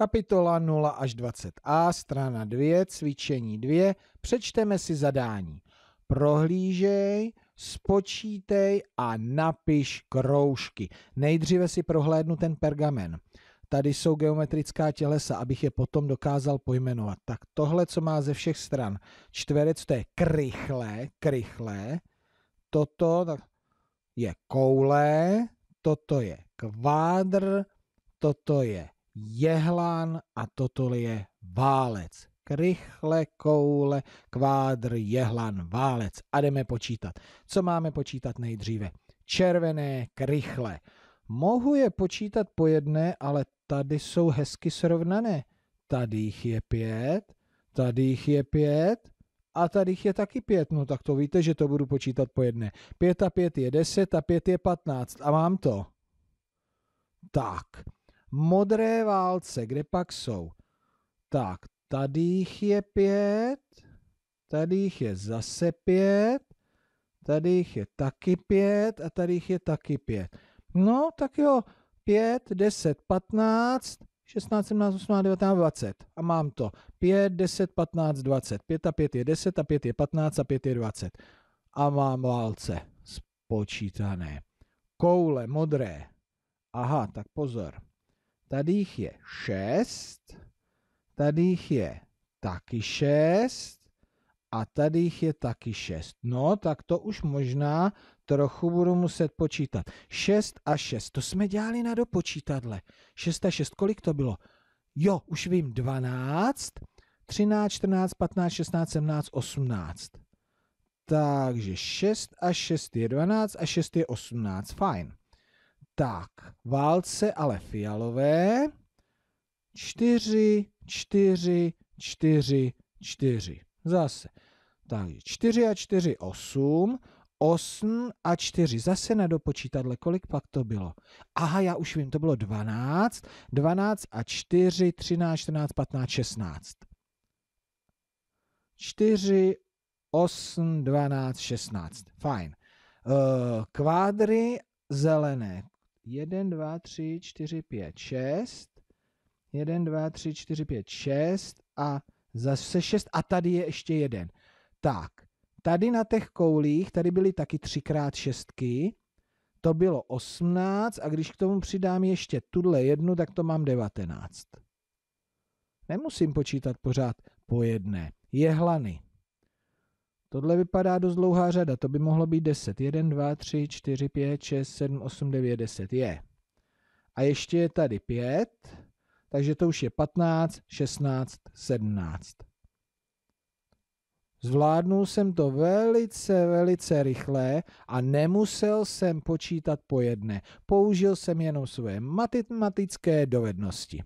Kapitola 0 až 20a, strana 2, cvičení 2, přečteme si zadání. Prohlížej, spočítej a napiš kroužky. Nejdříve si prohlédnu ten pergamen. Tady jsou geometrická tělesa, abych je potom dokázal pojmenovat. Tak tohle, co má ze všech stran čtverec, to je krychle, krychle. Toto tak je koule, toto je kvádr, toto je Jehlan a toto je válec. Krychle, koule, kvádr, jehlan, válec. A jdeme počítat. Co máme počítat nejdříve? Červené krychle. Mohu je počítat po jedné, ale tady jsou hezky srovnané. Tady jich je pět, tady jich je pět a tady jich je taky pět. No tak to víte, že to budu počítat po jedné. Pět a pět je deset a pět je patnáct a mám to. Tak, modré válce, kde pak jsou? Tak, tady jich je pět, tady jich je zase pět, tady jich je taky pět a tady jich je taky pět. No, tak jo, pět, deset, patnáct, 16, 17, 18, 19, 20. A mám to. 5, 10, 15, 20. 5 a 5 je 10 a 5 je 15 a 5 je 20. A mám válce spočítané. Koule modré. Aha, tak pozor. Tady jich je 6, tady jich je taky 6 a tady jich je taky 6. No, tak to už možná trochu budu muset počítat. 6 a 6, to jsme dělali na dopočítadle. 6 a 6, kolik to bylo? Jo, už vím, 12, 13, 14, 15, 16, 17, 18. Takže 6 a 6 je 12 a 6 je 18, fajn. Tak, válce ale fialové. Čtyři, čtyři, čtyři, čtyři. Zase. Tak, čtyři a čtyři, osm. Osm a čtyři. Zase na dopočítadle, kolik pak to bylo? Aha, já už vím, to bylo dvanáct. Dvanáct a čtyři, třináct, čtrnáct, patnáct, šestnáct. Čtyři, osm, dvanáct, šestnáct. Fajn. Eh, kvádry zelené, 1, 2, 3, 4, 5, 6. 1, 2, 3, 4, 5, 6 a zase 6 a tady je ještě jeden. Tak, tady na těch koulích, tady byly taky 3x6, to bylo 18 a když k tomu přidám ještě tuhle jednu, tak to mám 19. Nemusím počítat pořád po jedné. Jehlany. Tohle vypadá dost dlouhá řada, to by mohlo být 10. 1, 2, 3, 4, 5, 6, 7, 8, 9, 10 je. A ještě je tady 5, takže to už je 15, 16, 17. Zvládnul jsem to velice, velice rychle a nemusel jsem počítat po jedné. Použil jsem jenom svoje matematické dovednosti.